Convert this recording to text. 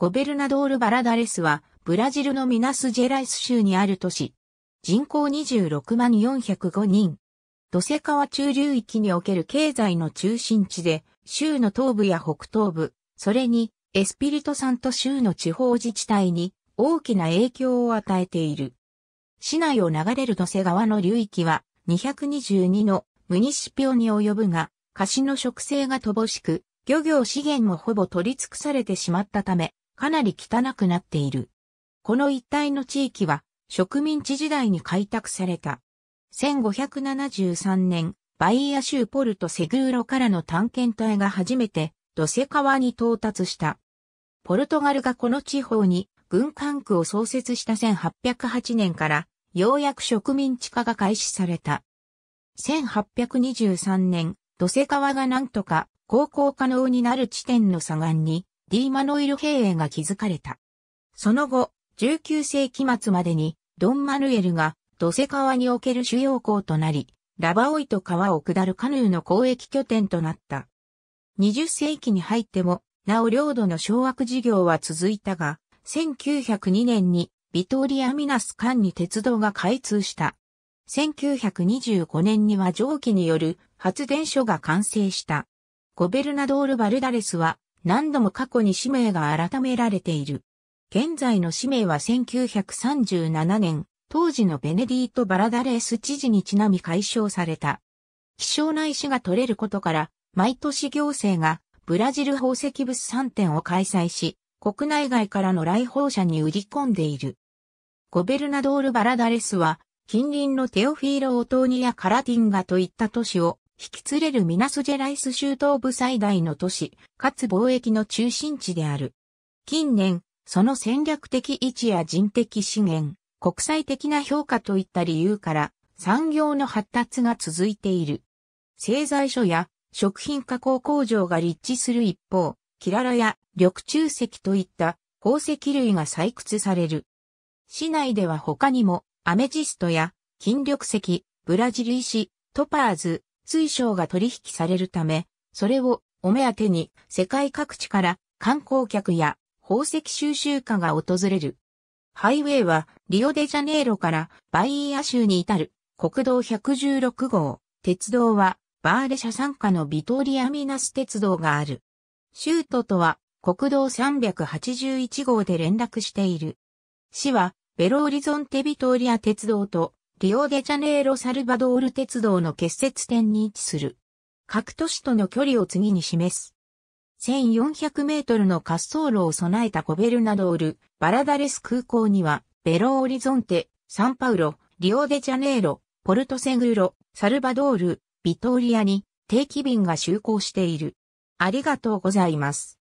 ゴベルナドール・バラダレスは、ブラジルのミナス・ジェライス州にある都市。人口26万405人。ドセ川中流域における経済の中心地で、州の東部や北東部、それに、エスピリトサント州の地方自治体に大きな影響を与えている。市内を流れるドセ川の流域は222のムニシピオに及ぶが、カシの植生が乏しく、漁業資源もほぼ取り尽くされてしまったため、かなり汚くなっている。この一帯の地域は植民地時代に開拓された。1573年、バイア州ポルトセグーロからの探検隊が初めてドセ川に到達した。ポルトガルがこの地方に軍管区を創設した1808年からようやく植民地化が開始された。1823年、ドセ川がなんとか航行可能になる地点の左岸にディーマノイル兵営が築かれた。その後、19世紀末までに、ドンマヌエルが、ドセ川における主要港となり、ラバオイと川を下るカヌーの交易拠点となった。20世紀に入っても、なお領土の掌握事業は続いたが、1902年にビトーリア・ミナス間に鉄道が開通した。1925年には蒸気による発電所が完成した。ゴベルナドール・バルダレスは何度も過去に氏名が改められている。現在の氏名は1937年、当時のベネディート・バラダレース知事にちなみ解消された。希少な石が取れることから、毎年行政がブラジル宝石物産展を開催し、国内外からの来訪者に売り込んでいる。ゴベルナドール・バラダレスは、近隣のテオフィーロ・オトーニやカラティンガといった都市を引き連れるミナスジェライス州東部最大の都市、かつ貿易の中心地である。近年、その戦略的位置や人的資源、国際的な評価といった理由から、産業の発達が続いている。製材所や食品加工工場が立地する一方、キララや緑中石といった宝石類が採掘される。市内では他にもアメジストや金緑石、ブラジル石、トパーズ、水晶が取引されるため、それをお目当てに世界各地から観光客や宝石収集家が訪れる。ハイウェイはリオデジャネイロからバイーア州に至る国道116号。鉄道はバーレ社参加のビトリアミナス鉄道がある。州都とは国道381号で連絡している。市はベローリゾンテビトーリア鉄道とリオデジャネイロ・サルバドール鉄道の結節点に位置する。各都市との距離を次に示す。1400メートルの滑走路を備えたコベルナドール、バラダレス空港には、ベロオリゾンテ、サンパウロ、リオデジャネイロ、ポルトセグロ、サルバドール、ビトーリアに定期便が就航している。ありがとうございます。